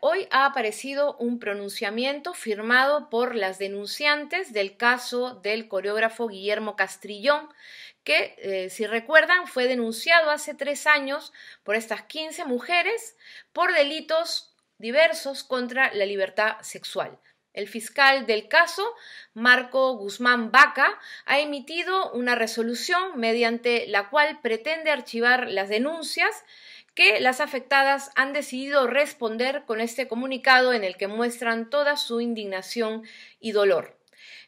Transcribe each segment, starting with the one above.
Hoy ha aparecido un pronunciamiento firmado por las denunciantes del caso del coreógrafo Guillermo Castrillón, que, eh, si recuerdan, fue denunciado hace tres años por estas 15 mujeres por delitos diversos contra la libertad sexual. El fiscal del caso, Marco Guzmán Vaca, ha emitido una resolución mediante la cual pretende archivar las denuncias que las afectadas han decidido responder con este comunicado en el que muestran toda su indignación y dolor.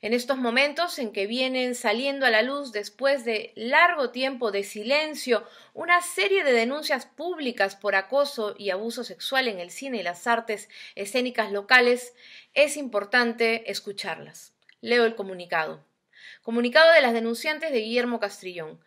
En estos momentos en que vienen saliendo a la luz después de largo tiempo de silencio una serie de denuncias públicas por acoso y abuso sexual en el cine y las artes escénicas locales, es importante escucharlas. Leo el comunicado. Comunicado de las denunciantes de Guillermo Castrillón.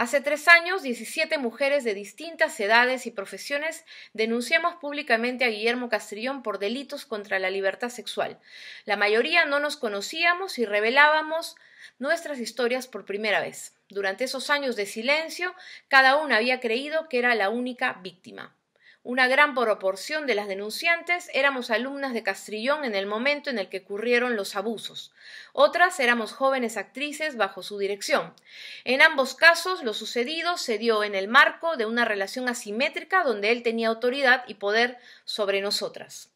Hace tres años, 17 mujeres de distintas edades y profesiones denunciamos públicamente a Guillermo Castrillón por delitos contra la libertad sexual. La mayoría no nos conocíamos y revelábamos nuestras historias por primera vez. Durante esos años de silencio, cada una había creído que era la única víctima. Una gran proporción de las denunciantes éramos alumnas de Castrillón en el momento en el que ocurrieron los abusos. Otras éramos jóvenes actrices bajo su dirección. En ambos casos, lo sucedido se dio en el marco de una relación asimétrica donde él tenía autoridad y poder sobre nosotras.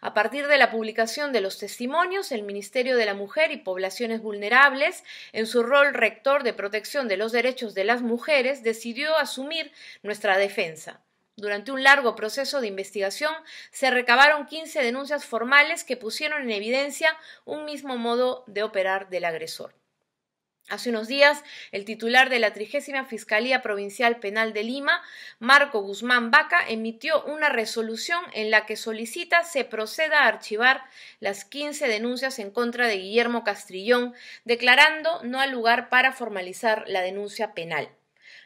A partir de la publicación de los testimonios, el Ministerio de la Mujer y Poblaciones Vulnerables, en su rol rector de protección de los derechos de las mujeres, decidió asumir nuestra defensa. Durante un largo proceso de investigación se recabaron 15 denuncias formales que pusieron en evidencia un mismo modo de operar del agresor. Hace unos días, el titular de la trigésima Fiscalía Provincial Penal de Lima, Marco Guzmán Vaca, emitió una resolución en la que solicita se proceda a archivar las 15 denuncias en contra de Guillermo Castrillón, declarando no al lugar para formalizar la denuncia penal.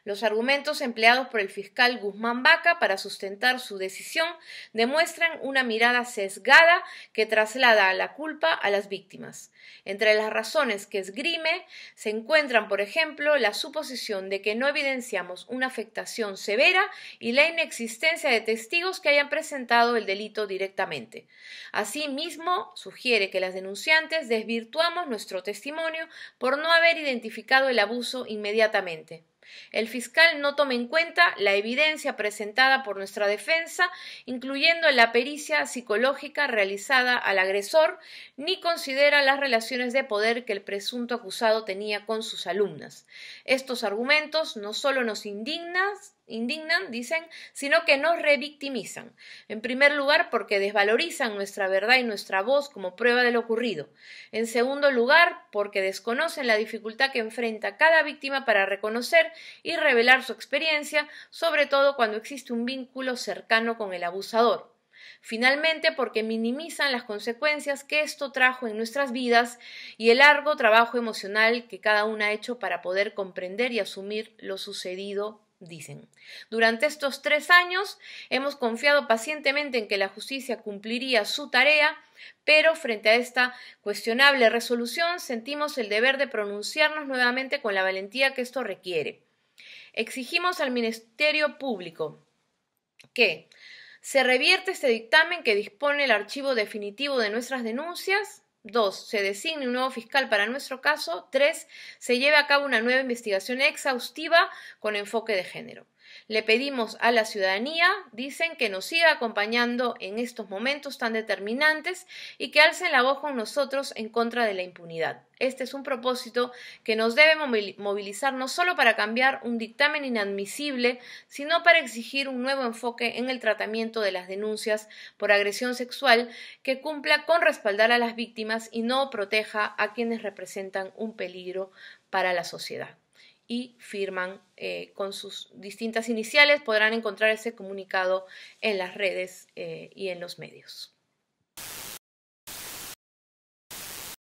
Los argumentos empleados por el fiscal Guzmán Vaca para sustentar su decisión demuestran una mirada sesgada que traslada la culpa a las víctimas. Entre las razones que esgrime se encuentran, por ejemplo, la suposición de que no evidenciamos una afectación severa y la inexistencia de testigos que hayan presentado el delito directamente. Asimismo, sugiere que las denunciantes desvirtuamos nuestro testimonio por no haber identificado el abuso inmediatamente. El fiscal no toma en cuenta la evidencia presentada por nuestra defensa, incluyendo la pericia psicológica realizada al agresor, ni considera las relaciones de poder que el presunto acusado tenía con sus alumnas. Estos argumentos no solo nos indignan, indignan, dicen, sino que nos revictimizan. En primer lugar, porque desvalorizan nuestra verdad y nuestra voz como prueba de lo ocurrido. En segundo lugar, porque desconocen la dificultad que enfrenta cada víctima para reconocer y revelar su experiencia, sobre todo cuando existe un vínculo cercano con el abusador. Finalmente, porque minimizan las consecuencias que esto trajo en nuestras vidas y el largo trabajo emocional que cada una ha hecho para poder comprender y asumir lo sucedido dicen. Durante estos tres años hemos confiado pacientemente en que la justicia cumpliría su tarea, pero frente a esta cuestionable resolución sentimos el deber de pronunciarnos nuevamente con la valentía que esto requiere. Exigimos al Ministerio Público que se revierte este dictamen que dispone el archivo definitivo de nuestras denuncias, 2. Se designe un nuevo fiscal para nuestro caso. 3. Se lleve a cabo una nueva investigación exhaustiva con enfoque de género. Le pedimos a la ciudadanía, dicen, que nos siga acompañando en estos momentos tan determinantes y que alcen la voz con nosotros en contra de la impunidad. Este es un propósito que nos debe movilizar no solo para cambiar un dictamen inadmisible, sino para exigir un nuevo enfoque en el tratamiento de las denuncias por agresión sexual que cumpla con respaldar a las víctimas y no proteja a quienes representan un peligro para la sociedad y firman eh, con sus distintas iniciales. Podrán encontrar ese comunicado en las redes eh, y en los medios.